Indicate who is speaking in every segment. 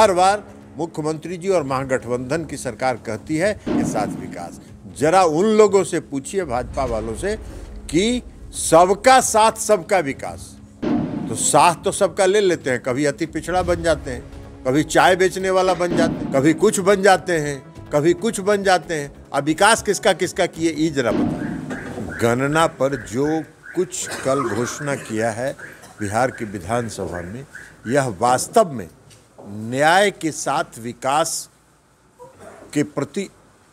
Speaker 1: हर बार मुख्यमंत्री जी और महागठबंधन की सरकार कहती है कि साथ विकास जरा उन लोगों से पूछिए भाजपा वालों से कि सबका साथ सबका विकास तो साथ तो सबका ले लेते हैं कभी अति पिछड़ा बन जाते हैं कभी चाय बेचने वाला बन जाते हैं कभी कुछ बन जाते हैं कभी कुछ बन जाते हैं अब विकास किसका किसका किए ये जरा बताए गणना पर जो कुछ कल घोषणा किया है बिहार की विधानसभा में यह वास्तव में न्याय के साथ विकास के प्रति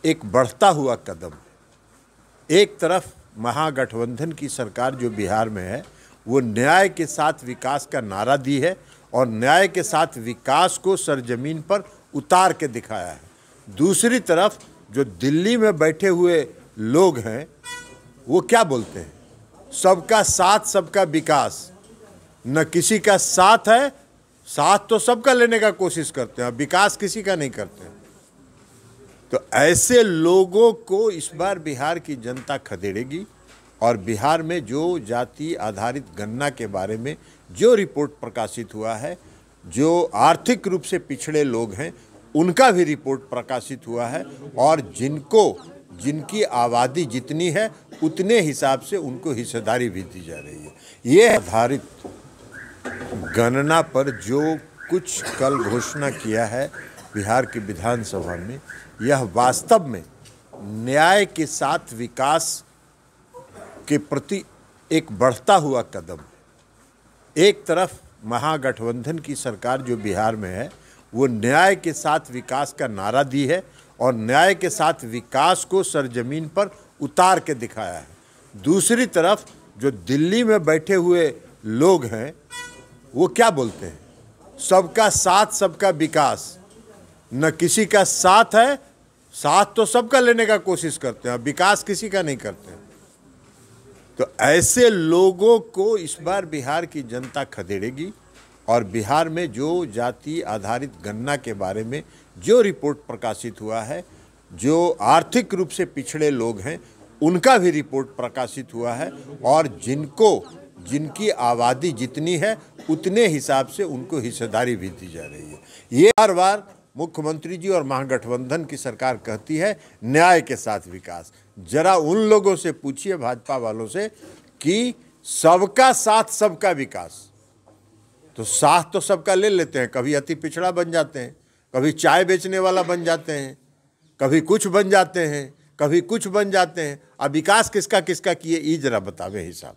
Speaker 1: एक बढ़ता हुआ कदम है एक तरफ महागठबंधन की सरकार जो बिहार में है वो न्याय के साथ विकास का नारा दी है और न्याय के साथ विकास को सरजमीन पर उतार के दिखाया है दूसरी तरफ जो दिल्ली में बैठे हुए लोग हैं वो क्या बोलते हैं सबका साथ सबका विकास न किसी का साथ है साथ तो सबका लेने का कोशिश करते हैं और विकास किसी का नहीं करते हैं तो ऐसे लोगों को इस बार बिहार की जनता खदेड़ेगी और बिहार में जो जाति आधारित गणना के बारे में जो रिपोर्ट प्रकाशित हुआ है जो आर्थिक रूप से पिछड़े लोग हैं उनका भी रिपोर्ट प्रकाशित हुआ है और जिनको जिनकी आबादी जितनी है उतने हिसाब से उनको हिस्सेदारी भी दी जा रही है ये आधारित गणना पर जो कुछ कल घोषणा किया है बिहार की विधानसभा में यह वास्तव में न्याय के साथ विकास के प्रति एक बढ़ता हुआ कदम है एक तरफ महागठबंधन की सरकार जो बिहार में है वो न्याय के साथ विकास का नारा दी है और न्याय के साथ विकास को सरजमीन पर उतार के दिखाया है दूसरी तरफ जो दिल्ली में बैठे हुए लोग हैं वो क्या बोलते हैं सबका साथ सबका विकास न किसी का साथ है साथ तो सबका लेने का कोशिश करते हैं विकास किसी का नहीं करते तो ऐसे लोगों को इस बार बिहार की जनता खदेड़ेगी और बिहार में जो जाति आधारित गणना के बारे में जो रिपोर्ट प्रकाशित हुआ है जो आर्थिक रूप से पिछड़े लोग हैं उनका भी रिपोर्ट प्रकाशित हुआ है और जिनको जिनकी आबादी जितनी है उतने हिसाब से उनको हिस्सेदारी भी दी जा रही है ये हर बार मुख्यमंत्री जी और महागठबंधन की सरकार कहती है न्याय के साथ विकास जरा उन लोगों से पूछिए भाजपा वालों से कि सबका साथ सबका विकास तो साथ तो सबका ले लेते हैं कभी अति पिछड़ा बन जाते हैं कभी चाय बेचने वाला बन जाते हैं कभी कुछ बन जाते हैं कभी कुछ बन जाते हैं अब विकास किसका किसका किए ये जरा बतावे हिसाब